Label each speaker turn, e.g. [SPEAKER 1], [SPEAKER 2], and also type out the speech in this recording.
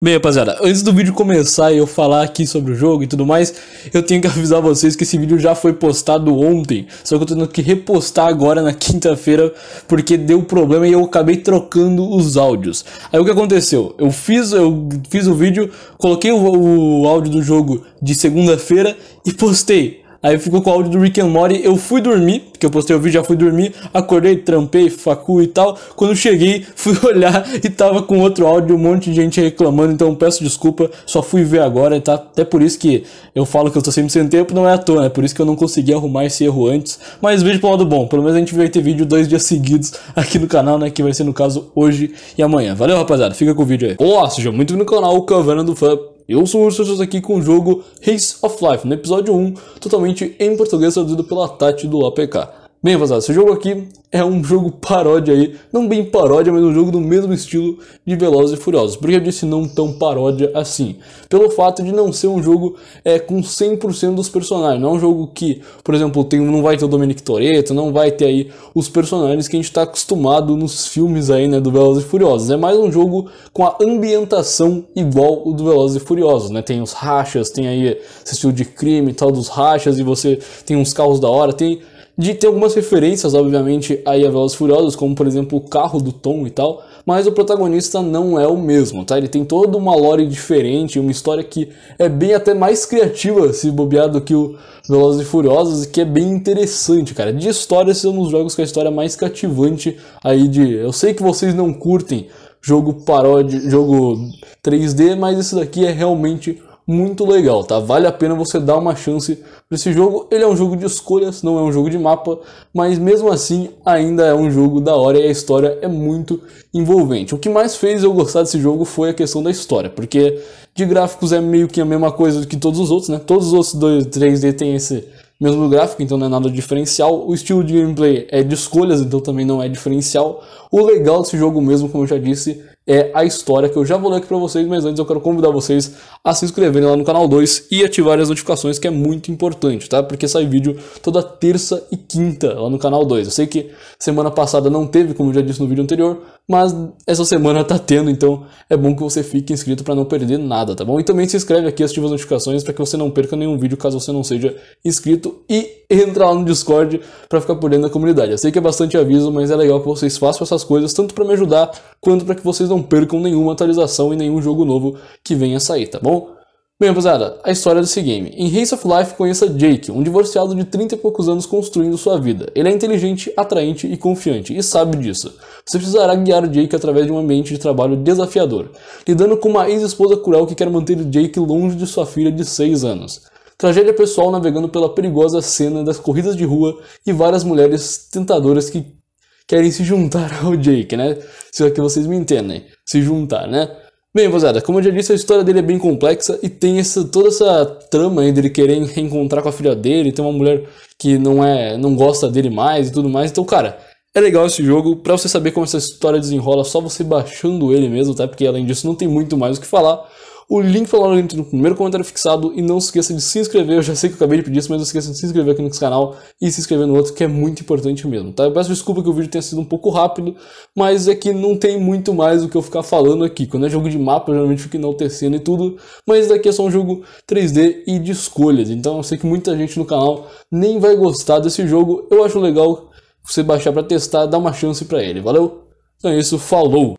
[SPEAKER 1] Bem, rapaziada, antes do vídeo começar e eu falar aqui sobre o jogo e tudo mais, eu tenho que avisar vocês que esse vídeo já foi postado ontem, só que eu tô tendo que repostar agora na quinta-feira, porque deu problema e eu acabei trocando os áudios. Aí o que aconteceu? Eu fiz, eu fiz o vídeo, coloquei o, o áudio do jogo de segunda-feira e postei. Aí ficou com o áudio do Rick and Morty. Eu fui dormir, porque eu postei o vídeo, já fui dormir. Acordei, trampei, facu e tal. Quando cheguei, fui olhar e tava com outro áudio, um monte de gente reclamando. Então peço desculpa, só fui ver agora. E tá até por isso que eu falo que eu tô sempre sem tempo, não é à toa, né? Por isso que eu não consegui arrumar esse erro antes. Mas vejo pro lado bom. Pelo menos a gente vai ter vídeo dois dias seguidos aqui no canal, né? Que vai ser no caso hoje e amanhã. Valeu, rapaziada. Fica com o vídeo aí. Olá, seja muito no canal Caverna do Fã. Eu sou o Ursus aqui com o jogo Race of Life, no episódio 1, totalmente em português traduzido pela Tati do APK. Bem, rapaziada, esse jogo aqui é um jogo paródia aí, não bem paródia, mas um jogo do mesmo estilo de Velozes e Furiosos. Por que eu disse não tão paródia assim? Pelo fato de não ser um jogo é, com 100% dos personagens, não é um jogo que, por exemplo, tem, não vai ter o Dominic Toretto, não vai ter aí os personagens que a gente está acostumado nos filmes aí, né, do Velozes e Furiosos. É mais um jogo com a ambientação igual o do Velozes e Furiosos, né, tem os rachas, tem aí esse estilo de crime e tal dos rachas, e você tem uns carros da hora, tem de ter algumas referências, obviamente, aí a Velas Furiosos, como por exemplo o carro do Tom e tal, mas o protagonista não é o mesmo, tá? Ele tem toda uma lore diferente, uma história que é bem até mais criativa, se bobear, do que o Velozes e Furiosos, que é bem interessante, cara. De história, esse é um dos jogos com a história mais cativante aí de... Eu sei que vocês não curtem jogo paródia, jogo 3D, mas isso daqui é realmente muito legal, tá? Vale a pena você dar uma chance para esse jogo. Ele é um jogo de escolhas, não é um jogo de mapa, mas mesmo assim ainda é um jogo da hora e a história é muito envolvente. O que mais fez eu gostar desse jogo foi a questão da história, porque de gráficos é meio que a mesma coisa que todos os outros, né? Todos os outros 2, 3D tem esse mesmo gráfico, então não é nada diferencial. O estilo de gameplay é de escolhas, então também não é diferencial. O legal desse jogo mesmo, como eu já disse, é a história que eu já vou ler aqui para vocês, mas antes eu quero convidar vocês a se inscreverem lá no canal 2 e ativarem as notificações, que é muito importante, tá? Porque sai vídeo toda terça e quinta lá no canal 2. Eu sei que semana passada não teve, como eu já disse no vídeo anterior, mas essa semana tá tendo, então é bom que você fique inscrito para não perder nada, tá bom? E também se inscreve aqui, ativa as notificações para que você não perca nenhum vídeo caso você não seja inscrito e entra lá no Discord para ficar por dentro da comunidade. Eu sei que é bastante aviso, mas é legal que vocês façam essas coisas tanto para me ajudar quanto para que vocês não percam nenhuma atualização e nenhum jogo novo que venha a sair, tá bom? Bem, rapaziada, a história desse game. Em Race of Life, conheça Jake, um divorciado de 30 e poucos anos construindo sua vida. Ele é inteligente, atraente e confiante, e sabe disso. Você precisará guiar Jake através de um ambiente de trabalho desafiador, lidando com uma ex-esposa cruel que quer manter Jake longe de sua filha de 6 anos. Tragédia pessoal navegando pela perigosa cena das corridas de rua e várias mulheres tentadoras que querem se juntar ao Jake, né? Se é que vocês me entendem, se juntar, né? Bem, rapaziada, como eu já disse, a história dele é bem complexa e tem essa, toda essa trama aí dele querer reencontrar com a filha dele, tem uma mulher que não é, não gosta dele mais e tudo mais. Então, cara, é legal esse jogo. Pra você saber como essa história desenrola, só você baixando ele mesmo, tá? Porque além disso, não tem muito mais o que falar. O link foi lá no primeiro comentário fixado e não se esqueça de se inscrever. Eu já sei que eu acabei de pedir isso, mas não se esqueça de se inscrever aqui nesse canal e se inscrever no outro, que é muito importante mesmo, tá? Eu peço desculpa que o vídeo tenha sido um pouco rápido, mas é que não tem muito mais o que eu ficar falando aqui. Quando é jogo de mapa, eu geralmente fico enaltecendo e tudo, mas daqui é só um jogo 3D e de escolhas. Então eu sei que muita gente no canal nem vai gostar desse jogo. Eu acho legal você baixar para testar, dar uma chance para ele. Valeu? Então é isso, falou!